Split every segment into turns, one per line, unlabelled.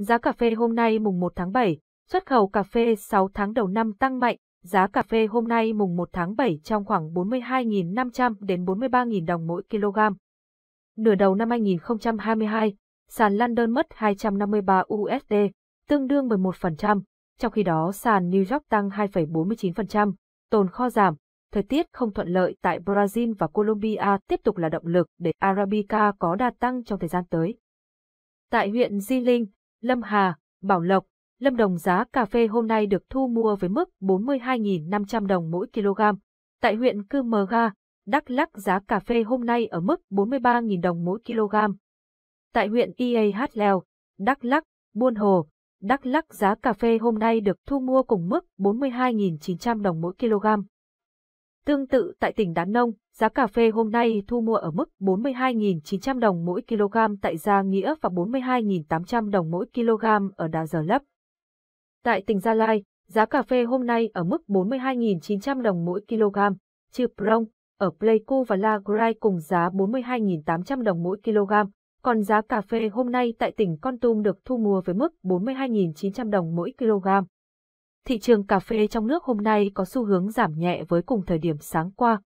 Giá cà phê hôm nay mùng 1 tháng 7, xuất khẩu cà phê 6 tháng đầu năm tăng mạnh, giá cà phê hôm nay mùng 1 tháng 7 trong khoảng 42.500 đến 43.000 đồng mỗi kg. Nửa đầu năm 2022, sàn London mất 253 USD, tương đương 11%, trong khi đó sàn New York tăng 2,49%, tồn kho giảm, thời tiết không thuận lợi tại Brazil và Colombia tiếp tục là động lực để Arabica có đà tăng trong thời gian tới. Tại huyện Di Linh, Lâm Hà, Bảo Lộc, Lâm Đồng giá cà phê hôm nay được thu mua với mức 42.500 đồng mỗi kg. Tại huyện Cư Mờ Ga, Đắk Lắc giá cà phê hôm nay ở mức 43.000 đồng mỗi kg. Tại huyện Ia Hát Đắk Lắc, Buôn Hồ, Đắk Lắc giá cà phê hôm nay được thu mua cùng mức 42.900 đồng mỗi kg. Tương tự tại tỉnh Đán Nông, giá cà phê hôm nay thu mua ở mức 42.900 đồng mỗi kg tại Gia Nghĩa và 42.800 đồng mỗi kg ở Đà Giờ Lấp. Tại tỉnh Gia Lai, giá cà phê hôm nay ở mức 42.900 đồng mỗi kg, trừ Prong, ở Pleiku và La Grai cùng giá 42.800 đồng mỗi kg, còn giá cà phê hôm nay tại tỉnh Con Tum được thu mua với mức 42.900 đồng mỗi kg thị trường cà phê trong nước hôm nay có xu hướng giảm nhẹ với cùng thời điểm sáng qua.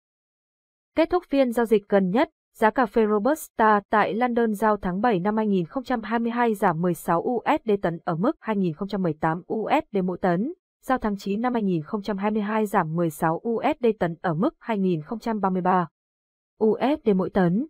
Kết thúc phiên giao dịch gần nhất, giá cà phê Robusta tại London giao tháng 7 năm 2022 giảm 16 USD tấn ở mức 2018 USD mỗi tấn, giao tháng 9 năm 2022 giảm 16 USD tấn ở mức 2033 USD mỗi tấn.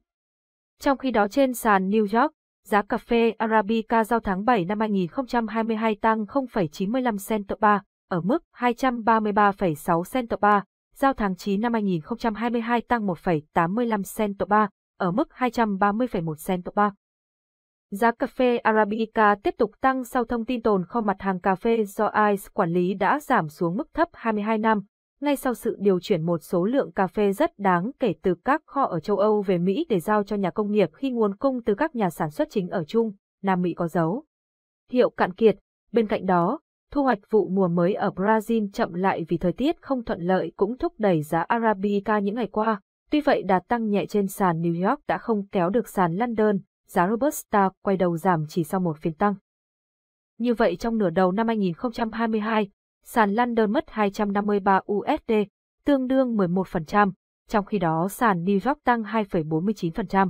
Trong khi đó trên sàn New York, giá cà phê Arabica giao tháng 7 năm 2022 tăng 0,95 cent per ở mức 233,6 cent tờ ba, giao tháng 9 năm 2022 tăng 1,85 cent tờ ba, ở mức 230,1 cent tờ ba. Giá cà phê Arabica tiếp tục tăng sau thông tin tồn kho mặt hàng cà phê do ICE quản lý đã giảm xuống mức thấp 22 năm, ngay sau sự điều chuyển một số lượng cà phê rất đáng kể từ các kho ở châu Âu về Mỹ để giao cho nhà công nghiệp khi nguồn cung từ các nhà sản xuất chính ở Trung, Nam Mỹ có dấu. Hiệu cạn kiệt, bên cạnh đó, Thu hoạch vụ mùa mới ở Brazil chậm lại vì thời tiết không thuận lợi cũng thúc đẩy giá Arabica những ngày qua. Tuy vậy đà tăng nhẹ trên sàn New York đã không kéo được sàn London, giá Robusta quay đầu giảm chỉ sau một phiên tăng. Như vậy trong nửa đầu năm 2022, sàn London mất 253 USD, tương đương 11%, trong khi đó sàn New York tăng 2,49%.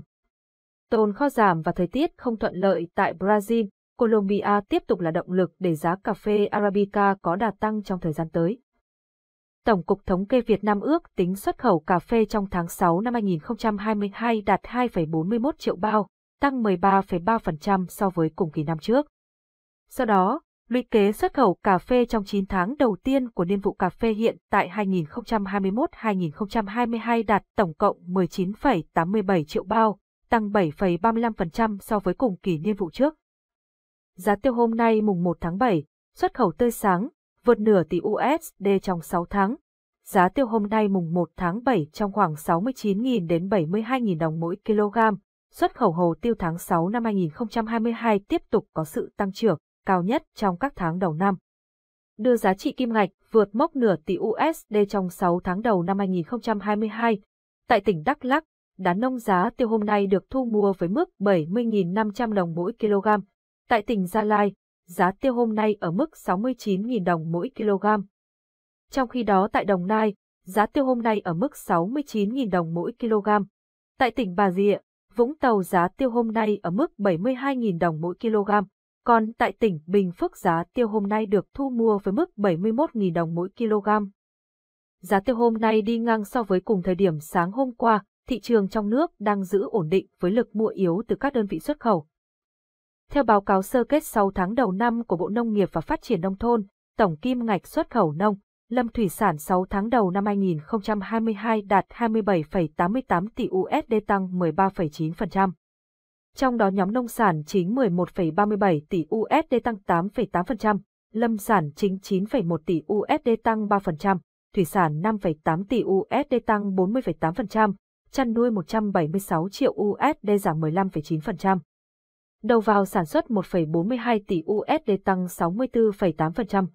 Tồn kho giảm và thời tiết không thuận lợi tại Brazil Colombia tiếp tục là động lực để giá cà phê Arabica có đà tăng trong thời gian tới. Tổng cục Thống kê Việt Nam ước tính xuất khẩu cà phê trong tháng 6 năm 2022 đạt 2,41 triệu bao, tăng 13,3% so với cùng kỳ năm trước. Sau đó, lũy kế xuất khẩu cà phê trong 9 tháng đầu tiên của niên vụ cà phê hiện tại 2021-2022 đạt tổng cộng 19,87 triệu bao, tăng 7,35% so với cùng kỳ niên vụ trước. Giá tiêu hôm nay mùng 1 tháng 7, xuất khẩu tươi sáng, vượt nửa tỷ USD trong 6 tháng. Giá tiêu hôm nay mùng 1 tháng 7 trong khoảng 69.000 đến 72.000 đồng mỗi kg. Xuất khẩu hồ tiêu tháng 6 năm 2022 tiếp tục có sự tăng trưởng cao nhất trong các tháng đầu năm. Đưa giá trị kim ngạch vượt mốc nửa tỷ USD trong 6 tháng đầu năm 2022. Tại tỉnh Đắk Lắk, đá nông giá tiêu hôm nay được thu mua với mức 70.500 đồng mỗi kg, Tại tỉnh Gia Lai, giá tiêu hôm nay ở mức 69.000 đồng mỗi kg. Trong khi đó tại Đồng Nai, giá tiêu hôm nay ở mức 69.000 đồng mỗi kg. Tại tỉnh Bà Rịa, Vũng Tàu giá tiêu hôm nay ở mức 72.000 đồng mỗi kg, còn tại tỉnh Bình Phước giá tiêu hôm nay được thu mua với mức 71.000 đồng mỗi kg. Giá tiêu hôm nay đi ngang so với cùng thời điểm sáng hôm qua, thị trường trong nước đang giữ ổn định với lực mua yếu từ các đơn vị xuất khẩu. Theo báo cáo sơ kết 6 tháng đầu năm của Bộ Nông nghiệp và Phát triển Nông thôn, tổng kim ngạch xuất khẩu nông, lâm thủy sản 6 tháng đầu năm 2022 đạt 27,88 tỷ USD tăng 13,9%. Trong đó nhóm nông sản chính 11,37 tỷ USD tăng 8,8%, lâm sản chính 9,1 tỷ USD tăng 3%, thủy sản 5,8 tỷ USD tăng 40,8%, chăn nuôi 176 triệu USD giảm 15,9% đầu vào sản xuất 1,42 tỷ USD tăng 64,8%.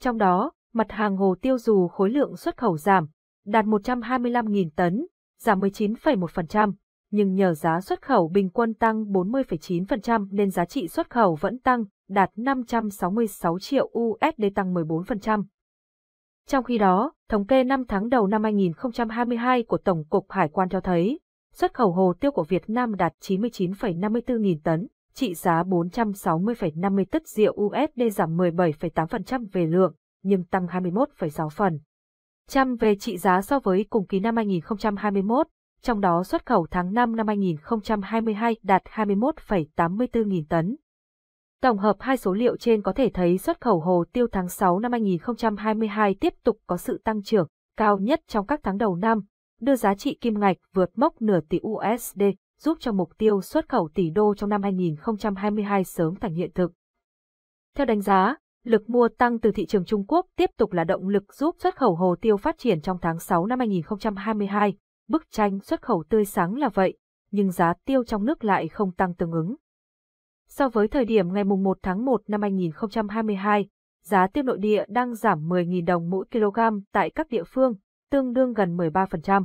Trong đó, mặt hàng hồ tiêu dù khối lượng xuất khẩu giảm, đạt 125.000 tấn, giảm 19,1%, nhưng nhờ giá xuất khẩu bình quân tăng 40,9% nên giá trị xuất khẩu vẫn tăng, đạt 566 triệu USD tăng 14%. Trong khi đó, thống kê 5 tháng đầu năm 2022 của Tổng cục Hải quan cho thấy, Xuất khẩu hồ tiêu của Việt Nam đạt 99,54 nghìn tấn, trị giá 460,50 tức rượu USD giảm 17,8% về lượng, nhưng tăng 21,6 phần. Trăm về trị giá so với cùng kỳ năm 2021, trong đó xuất khẩu tháng 5 năm 2022 đạt 21,84 nghìn tấn. Tổng hợp hai số liệu trên có thể thấy xuất khẩu hồ tiêu tháng 6 năm 2022 tiếp tục có sự tăng trưởng cao nhất trong các tháng đầu năm, đưa giá trị kim ngạch vượt mốc nửa tỷ USD, giúp cho mục tiêu xuất khẩu tỷ đô trong năm 2022 sớm thành hiện thực. Theo đánh giá, lực mua tăng từ thị trường Trung Quốc tiếp tục là động lực giúp xuất khẩu hồ tiêu phát triển trong tháng 6 năm 2022. Bức tranh xuất khẩu tươi sáng là vậy, nhưng giá tiêu trong nước lại không tăng tương ứng. So với thời điểm ngày 1 tháng 1 năm 2022, giá tiêu nội địa đang giảm 10.000 đồng mỗi kg tại các địa phương, tương đương gần 13%.